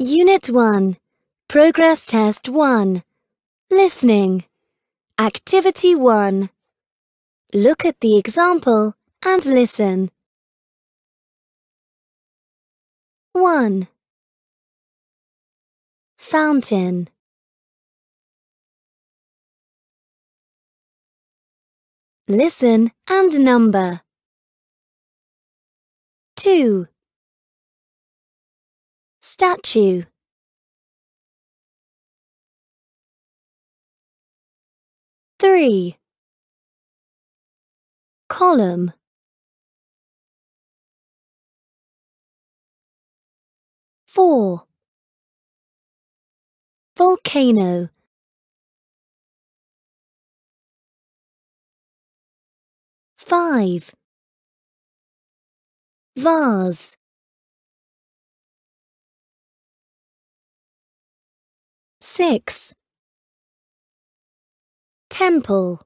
Unit 1 Progress Test 1 Listening Activity 1 Look at the example and listen. 1. Fountain Listen and number. 2 statue. Three column four volcano five vase 6. Temple